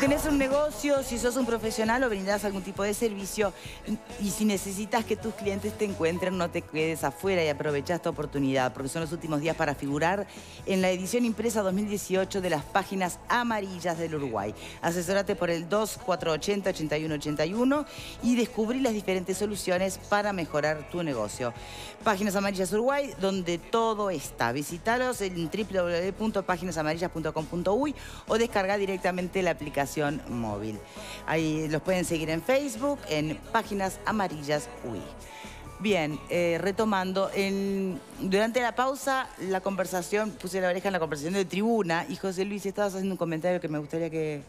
tenés un negocio, si sos un profesional o brindás algún tipo de servicio y, si necesitas que tus clientes te encuentren, no te quedes afuera y aprovechás esta oportunidad porque son los últimos días para figurar en la edición impresa 2018 de las páginas amarillas del Uruguay. Asesórate por el 2480-8181 y descubrí las diferentes soluciones para mejorar tu negocio. Páginas Amarillas Uruguay, donde todo está. Visítalos en www.páginasamarillas.com.uy o descarga directamente la aplicación móvil. Ahí los pueden seguir en Facebook, en Páginas Amarillas UI. Bien, eh, retomando, en, durante la pausa la conversación, puse la oreja en la conversación de tribuna y José Luis, estabas haciendo un comentario que me gustaría que,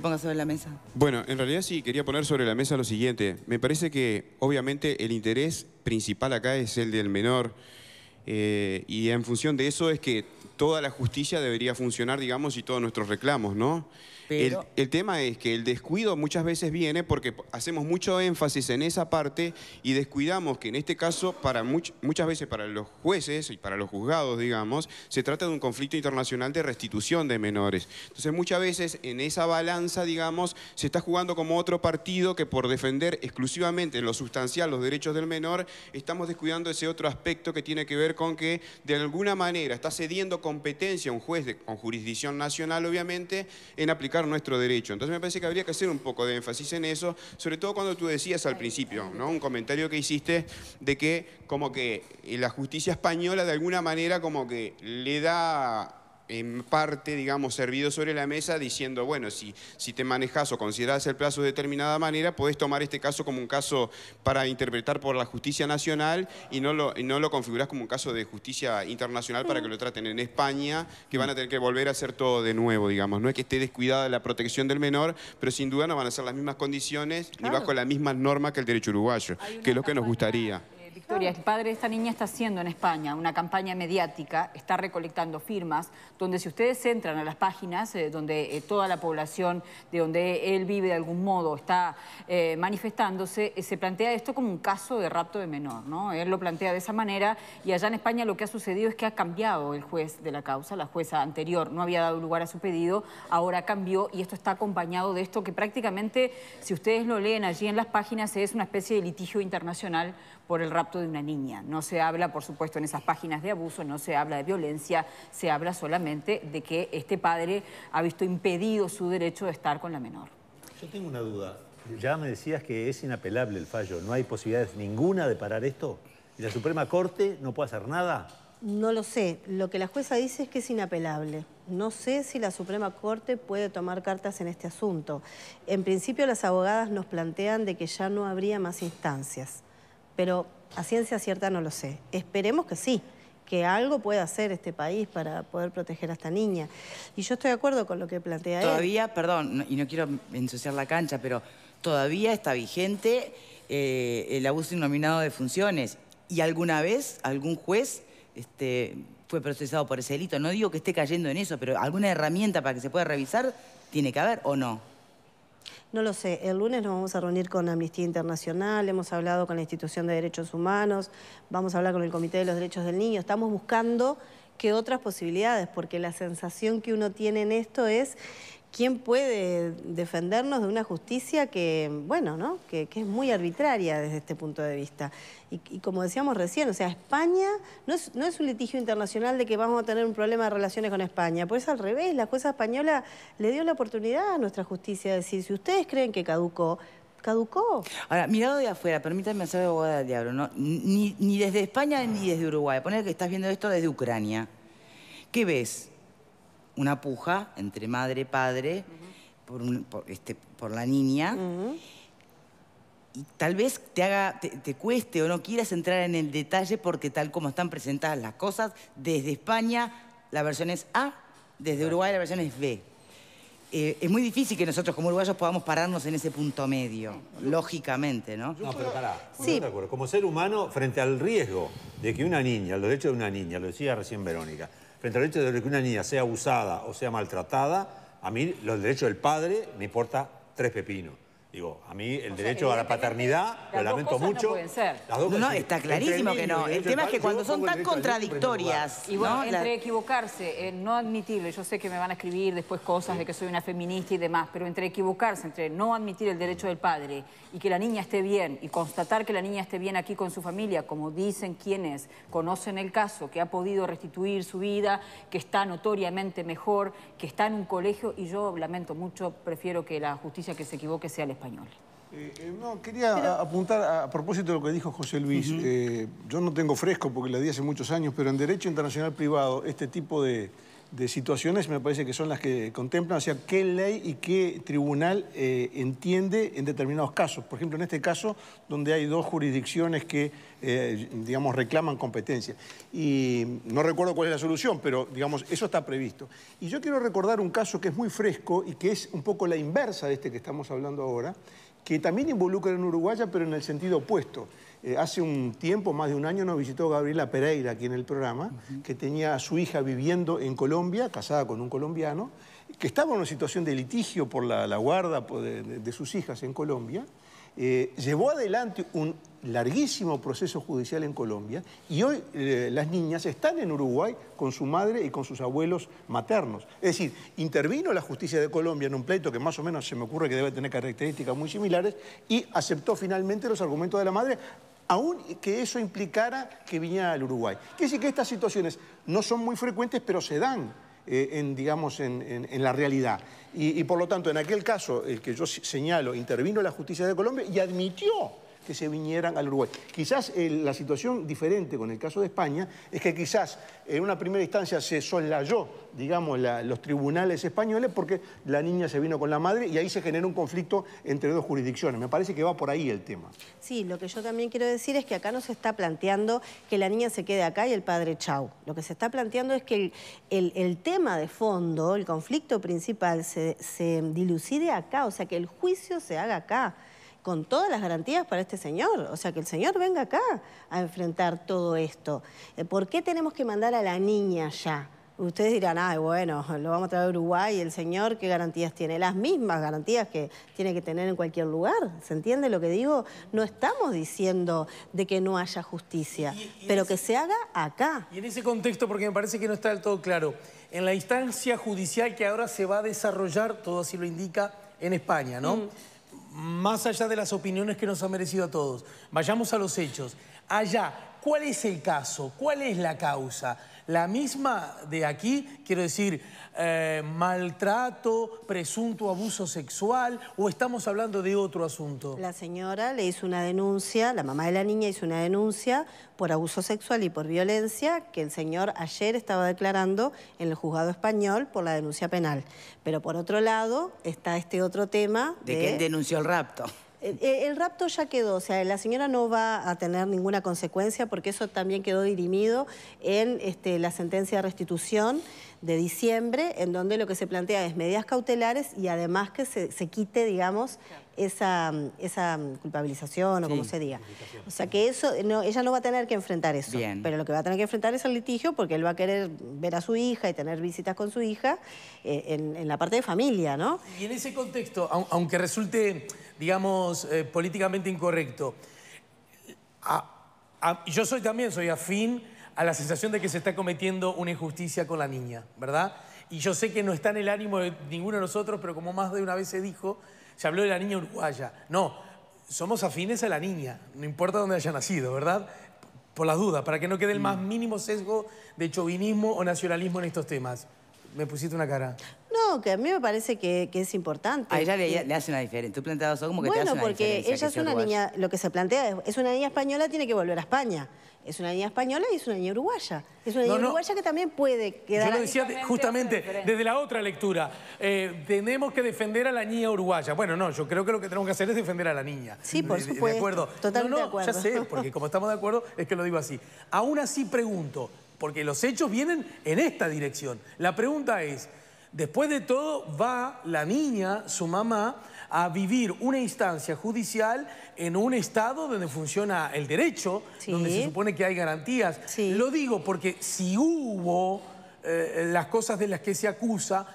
pongas sobre la mesa. Bueno, en realidad sí, quería poner sobre la mesa lo siguiente. Me parece que obviamente el interés principal acá es el del menor eh, y en función de eso es que toda la justicia debería funcionar, digamos, y todos nuestros reclamos, ¿no? El, tema es que el descuido muchas veces viene porque hacemos mucho énfasis en esa parte y descuidamos que en este caso, para muchas veces para los jueces y para los juzgados, digamos, se trata de un conflicto internacional de restitución de menores. Entonces muchas veces en esa balanza, digamos, se está jugando como otro partido que por defender exclusivamente lo sustancial, los derechos del menor, estamos descuidando ese otro aspecto que tiene que ver con que de alguna manera está cediendo con competencia un juez con jurisdicción nacional, obviamente, en aplicar nuestro derecho. Entonces me parece que habría que hacer un poco de énfasis en eso, sobre todo cuando tú decías al principio, ¿no? un comentario que hiciste de que como que la justicia española de alguna manera como que le da en parte, digamos, servido sobre la mesa diciendo, bueno, si, si te manejas o consideras el plazo de determinada manera, podés tomar este caso como un caso para interpretar por la justicia nacional y no lo, no lo configurás como un caso de justicia internacional para que lo traten en España, que van a tener que volver a hacer todo de nuevo, digamos. No es que esté descuidada la protección del menor, pero sin duda no van a ser las mismas condiciones ni bajo las mismas normas que el derecho uruguayo, que es lo que nos gustaría. Victoria, el padre de esta niña está haciendo en España una campaña mediática, está recolectando firmas, donde si ustedes entran a las páginas, eh, donde eh, toda la población de donde él vive de algún modo está eh, manifestándose, se plantea esto como un caso de rapto de menor, ¿no? Él lo plantea de esa manera y allá en España lo que ha sucedido es que ha cambiado el juez de la causa, la jueza anterior no había dado lugar a su pedido, ahora cambió y esto está acompañado de esto que prácticamente, si ustedes lo leen allí en las páginas, es una especie de litigio internacional por el rapto de una niña. No se habla, por supuesto, en esas páginas de abuso, no se habla de violencia, se habla solamente de que este padre ha visto impedido su derecho de estar con la menor. Yo tengo una duda. Ya me decías que es inapelable el fallo, no hay posibilidades ninguna de parar esto. ¿Y la Suprema Corte no puede hacer nada? No lo sé. Lo que la jueza dice es que es inapelable. No sé si la Suprema Corte puede tomar cartas en este asunto. En principio las abogadas nos plantean de que ya no habría más instancias. Pero a ciencia cierta no lo sé. Esperemos que sí que algo pueda hacer este país para poder proteger a esta niña. Y yo estoy de acuerdo con lo que plantea Todavía, perdón, y no quiero ensuciar la cancha, pero todavía está vigente eh, el abuso innominado de funciones. Y alguna vez algún juez este, fue procesado por ese delito. No digo que esté cayendo en eso, pero alguna herramienta para que se pueda revisar tiene que haber o no. No lo sé, el lunes nos vamos a reunir con Amnistía Internacional, hemos hablado con la Institución de Derechos Humanos, vamos a hablar con el Comité de los Derechos del Niño, estamos buscando que otras posibilidades, porque la sensación que uno tiene en esto es ¿quién puede defendernos de una justicia que, bueno, ¿no? que, es muy arbitraria desde este punto de vista? Y, como decíamos recién, o sea, España no es, un litigio internacional de que vamos a tener un problema de relaciones con España, eso pues al revés, la jueza española le dio la oportunidad a nuestra justicia de decir, si ustedes creen que caducó, caducó. Ahora, mirado de afuera, permítanme hacer abogada del diablo, ¿no? Ni, desde España ni desde Uruguay, poner que estás viendo esto desde Ucrania. ¿Qué ves? una puja entre madre y padre este, por, la niña. Y tal vez te, haga, te, cueste o no quieras entrar en el detalle porque tal como están presentadas las cosas, desde España la versión es A, desde Uruguay la versión es B. Eh, es muy difícil que nosotros como uruguayos podamos pararnos en ese punto medio, lógicamente, ¿no? No, pero pará, Como ser humano, frente al riesgo de que una niña, de hecho de una niña, lo decía recién Verónica, frente al hecho de que una niña sea abusada o sea maltratada, a mí los derechos del padre me importa tres pepinos. Digo, a mí el derecho a la paternidad, lo lamento mucho. No, ser. Eh, no, está clarísimo que no. El tema es que cuando son tan contradictorias... entre equivocarse, no admitirlo, yo sé que me van a escribir después cosas de que soy una feminista y demás, pero entre equivocarse, entre no admitir el derecho del padre y que la niña esté bien, y constatar que la niña esté bien aquí con su familia, como dicen quienes conocen el caso, que ha podido restituir su vida, que está notoriamente mejor, que está en un colegio, y yo lamento mucho, prefiero que la justicia que se equivoque sea la español. Eh, eh, no, quería apuntar a, propósito de lo que dijo José Luis. Eh, yo no tengo fresco porque la di hace muchos años, pero en Derecho Internacional Privado este tipo de, de situaciones me parece que son las que contemplan, o sea, qué ley y qué tribunal eh, entiende en determinados casos. Por ejemplo, en este caso, donde hay dos jurisdicciones que, eh, digamos, reclaman competencia. Y no recuerdo cuál es la solución, pero, digamos, eso está previsto. Y yo quiero recordar un caso que es muy fresco y que es un poco la inversa de este que estamos hablando ahora, que también involucra en Uruguaya, pero en el sentido opuesto. Eh, hace un tiempo, más de un año, nos visitó Gabriela Pereira aquí en el programa, que tenía a su hija viviendo en Colombia, casada con un colombiano, que estaba en una situación de litigio por la, guarda de sus hijas en Colombia. Eh, llevó adelante un larguísimo proceso judicial en Colombia y hoy eh, las niñas están en Uruguay con su madre y con sus abuelos maternos. Es decir, intervino la justicia de Colombia en un pleito que más o menos se me ocurre que debe tener características muy similares y aceptó finalmente los argumentos de la madre aun que eso implicara que viniera al Uruguay. Quiere decir que estas situaciones no son muy frecuentes, pero se dan. Eh, en, digamos, en, la realidad. Y, y por lo tanto, en aquel caso, el que yo señalo, intervino la justicia de Colombia y admitió que se vinieran al Uruguay. Quizás eh, la situación diferente con el caso de España es que quizás en una primera instancia se soslayó, digamos, los tribunales españoles porque la niña se vino con la madre y ahí se generó un conflicto entre dos jurisdicciones. Me parece que va por ahí el tema. Sí, lo que yo también quiero decir es que acá no se está planteando que la niña se quede acá y el padre chau. Lo que se está planteando es que el, tema de fondo, el conflicto principal, se, se dilucide acá, o sea, que el juicio se haga acá con todas las garantías para este señor. O sea, que el señor venga acá a enfrentar todo esto. Eh, ¿Por qué tenemos que mandar a la niña ya? Ustedes dirán, ay, bueno, lo vamos a traer a Uruguay, el señor, ¿qué garantías tiene? Las mismas garantías que tiene que tener en cualquier lugar. ¿Se entiende lo que digo? No estamos diciendo de que no haya justicia, pero que se haga acá. Y en ese contexto, porque me parece que no está del todo claro, en la instancia judicial que ahora se va a desarrollar, todo así lo indica, en España, ¿no? Mm más allá de las opiniones que nos ha merecido a todos, vayamos a los hechos. Allá, ¿Cuál es el caso? ¿Cuál es la causa? La misma de aquí, quiero decir, eh, maltrato, presunto abuso sexual, o estamos hablando de otro asunto. La señora le hizo una denuncia, la mamá de la niña hizo una denuncia por abuso sexual y por violencia que el señor ayer estaba declarando en el juzgado español por la denuncia penal. Pero por otro lado está este otro tema de... ¿De denunció el rapto? Eh, eh, el rapto ya quedó, o sea, la señora no va a tener ninguna consecuencia porque eso también quedó dirimido en este, la sentencia de restitución de diciembre, en donde lo que se plantea es medidas cautelares y además que se, quite, digamos, esa, esa mm, culpabilización o como se diga. O sea que eso, no, ella no va a tener que enfrentar eso. Pero lo que va a tener que enfrentar es el litigio porque él va a querer ver a su hija y tener visitas con su hija eh, en, en, la parte de familia, ¿no? Y en ese contexto, aunque resulte, digamos, eh, políticamente incorrecto, yo soy también, soy afín a la sensación de que se está cometiendo una injusticia con la niña, ¿verdad? Y yo sé que no está en el ánimo de ninguno de nosotros, pero como más de una vez se dijo, se habló de la niña uruguaya. No, somos afines a la niña, no importa dónde haya nacido, ¿verdad? Por las dudas, para que no quede el mm. más mínimo sesgo de chauvinismo o nacionalismo en estos temas. Me pusiste una cara que a mí me parece que, es importante. A ella le, hace una diferencia. Tú planteabas como que te hace una porque ella es una niña, lo que se plantea es, es una niña española, tiene que volver a España. Es una niña española y es una niña uruguaya. Es una niña uruguaya que también puede quedar... Yo lo decía justamente desde la otra lectura. Eh, tenemos que defender a la niña uruguaya. Bueno, no, yo creo que lo que tenemos que hacer es defender a la niña. Sí, por de, supuesto. De acuerdo. Totalmente de acuerdo. ya sé, porque como estamos de acuerdo, es que lo digo así. Aún así pregunto, porque los hechos vienen en esta dirección. La pregunta es... Después de todo, va la niña, su mamá, a vivir una instancia judicial en un estado donde funciona el derecho, donde se supone que hay garantías. Lo digo porque si hubo eh, las cosas de las que se acusa,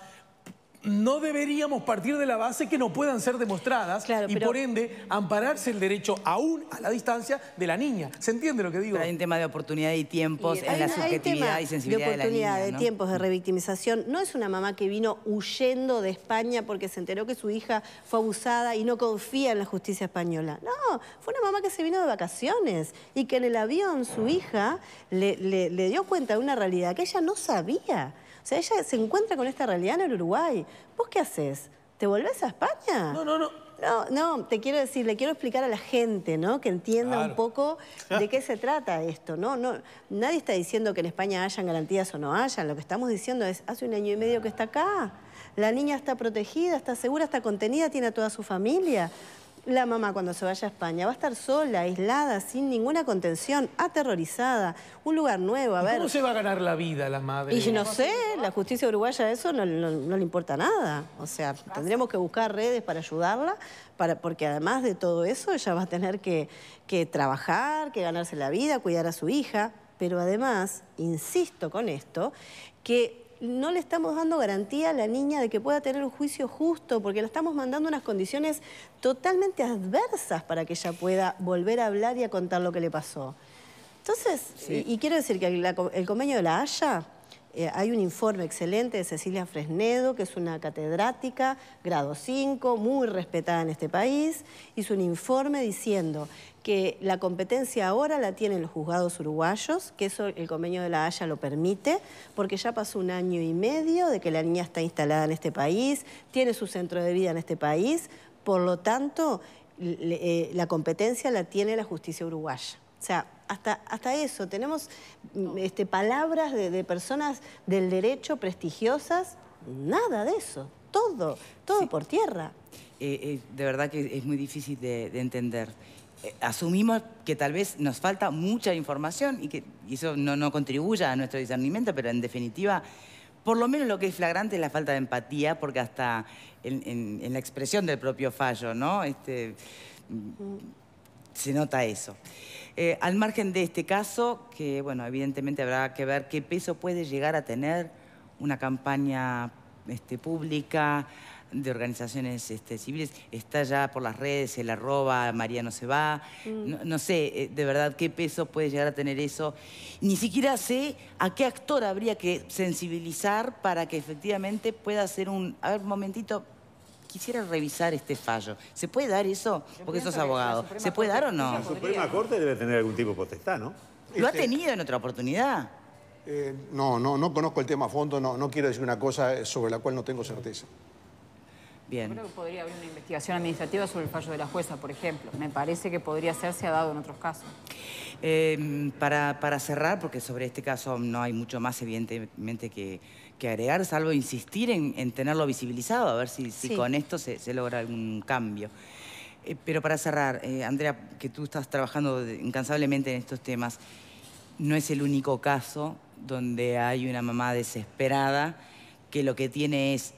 no deberíamos partir de la base que no puedan ser demostradas y por ende ampararse el derecho aún a la distancia de la niña. ¿Se entiende lo que digo? hay un tema de oportunidad y tiempos en la subjetividad y sensibilidad de, la niña. De tiempos de revictimización. No es una mamá que vino huyendo de España porque se enteró que su hija fue abusada y no confía en la justicia española. No, fue una mamá que se vino de vacaciones y que en el avión su hija le dio cuenta de una realidad que ella no sabía o sea, ella se encuentra con esta realidad en el Uruguay. ¿Vos qué haces? ¿Te volvés a España? No, no, no. No, no, te quiero decir, le quiero explicar a la gente, ¿no? Que entienda un poco de qué se trata esto, ¿no? ¿no? Nadie está diciendo que en España hayan garantías o no hayan. Lo que estamos diciendo es, hace un año y medio que está acá. La niña está protegida, está segura, está contenida, tiene a toda su familia la mamá cuando se vaya a España va a estar sola, aislada, sin ninguna contención, aterrorizada, un lugar nuevo, a ver. ¿Cómo se va a ganar la vida la madre? Y no sé, la justicia uruguaya eso no, le importa nada. O sea, tendremos que buscar redes para ayudarla, para, porque además de todo eso ella va a tener que, que trabajar, que ganarse la vida, cuidar a su hija. Pero además, insisto con esto, que no le estamos dando garantía a la niña de que pueda tener un juicio justo, porque le estamos mandando unas condiciones totalmente adversas para que ella pueda volver a hablar y a contar lo que le pasó. Entonces, y, quiero decir que el convenio de la Haya eh, hay un informe excelente de Cecilia Fresnedo, que es una catedrática, grado 5, muy respetada en este país. Hizo un informe diciendo que la competencia ahora la tienen los juzgados uruguayos, que eso el convenio de la Haya lo permite, porque ya pasó un año y medio de que la niña está instalada en este país, tiene su centro de vida en este país, por lo tanto, eh, la competencia la tiene la justicia uruguaya. O sea, hasta, hasta eso, tenemos mm, este, palabras de, personas del derecho prestigiosas, nada de eso, todo, todo por tierra. Eh, eh, de verdad que es muy difícil de, entender eh, asumimos que tal vez nos falta mucha información y que eso no, no contribuya a nuestro discernimiento, pero en definitiva, por lo menos lo que es flagrante es la falta de empatía, porque hasta en, la expresión del propio fallo, ¿no? Este, mm, mm se nota eso. Eh, al margen de este caso, que bueno, evidentemente habrá que ver qué peso puede llegar a tener una campaña este, pública de organizaciones este, civiles. Está ya por las redes el arroba María no se va. Mm. No, no, sé eh, de verdad qué peso puede llegar a tener eso. Ni siquiera sé a qué actor habría que sensibilizar para que efectivamente pueda ser un... A ver, un momentito, quisiera revisar este fallo. ¿Se puede dar eso? Porque sos abogado. ¿Se puede dar o no? La Suprema Corte debe tener algún tipo de potestad, ¿no? ¿Lo ha este, tenido en otra oportunidad? Eh, no, no, no conozco el tema a fondo, no quiero decir una cosa sobre la cual no tengo certeza. Yo creo que podría haber una investigación administrativa sobre el fallo de la jueza, por ejemplo. Me parece que podría ser, se ha dado en otros casos. Eh, para, para, cerrar, porque sobre este caso no hay mucho más evidentemente que, agregar, salvo insistir en, tenerlo visibilizado, a ver si, con esto se, logra algún cambio. Eh, pero para cerrar, eh, Andrea, que tú estás trabajando incansablemente en estos temas, no es el único caso donde hay una mamá desesperada que lo que tiene es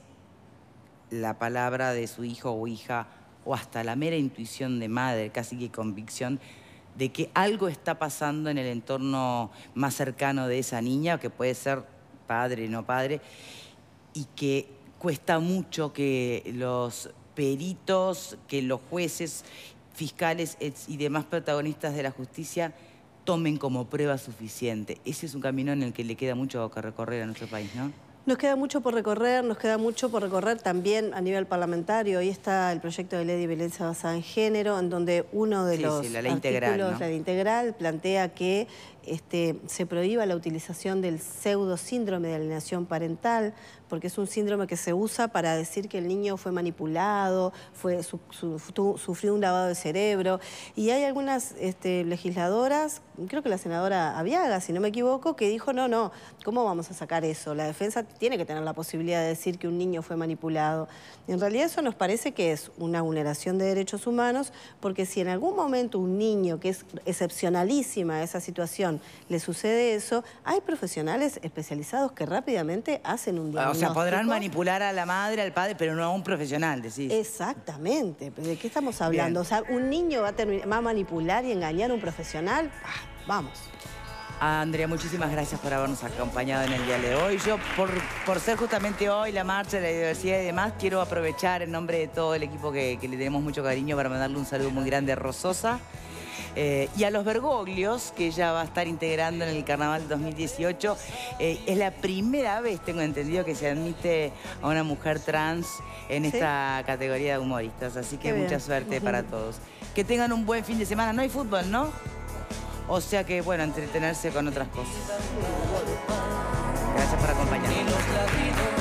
la palabra de su hijo o hija o hasta la mera intuición de madre, casi que convicción, de que algo está pasando en el entorno más cercano de esa niña, que puede ser padre, no padre, y que cuesta mucho que los peritos, que los jueces, fiscales y demás protagonistas de la justicia tomen como prueba suficiente. Ese es un camino en el que le queda mucho que recorrer a nuestro país, ¿no? Nos queda mucho por recorrer, nos queda mucho por recorrer también a nivel parlamentario. Ahí está el proyecto de ley de violencia basada en género, en donde uno de los artículos, integral, la ley integral, plantea que este, se prohíba la utilización del pseudo síndrome de alienación parental, porque es un síndrome que se usa para decir que el niño fue manipulado, fue, sufrió un lavado de cerebro. Y hay algunas este, legisladoras, creo que la senadora Aviaga, si no me equivoco, que dijo, no, no, ¿cómo vamos a sacar eso? La defensa tiene que tener la posibilidad de decir que un niño fue manipulado. En realidad eso nos parece que es una vulneración de derechos humanos, porque si en algún momento un niño, que es excepcionalísima esa situación, le sucede eso, hay profesionales especializados que rápidamente hacen un diagnóstico. Ah, o sea, podrán manipular a la madre, al padre, pero no a un profesional, decís. Exactamente. ¿De qué estamos hablando? O sea, un niño va a, manipular y engañar a un profesional. Ah, vamos. Ah, Andrea, muchísimas gracias por habernos acompañado en el día de hoy. Yo, por, ser justamente hoy la marcha de la diversidad y demás, quiero aprovechar en nombre de todo el equipo que, que le tenemos mucho cariño para mandarle un saludo muy grande a Rososa. Eh, y a los Bergoglios, que ella va a estar integrando en el Carnaval 2018. Eh, es la primera vez, tengo entendido, que se admite a una mujer trans en esta categoría de humoristas. Así que mucha suerte para todos. Que tengan un buen fin de semana. No hay fútbol, ¿no? O sea que, bueno, entretenerse con otras cosas. Gracias por acompañarnos.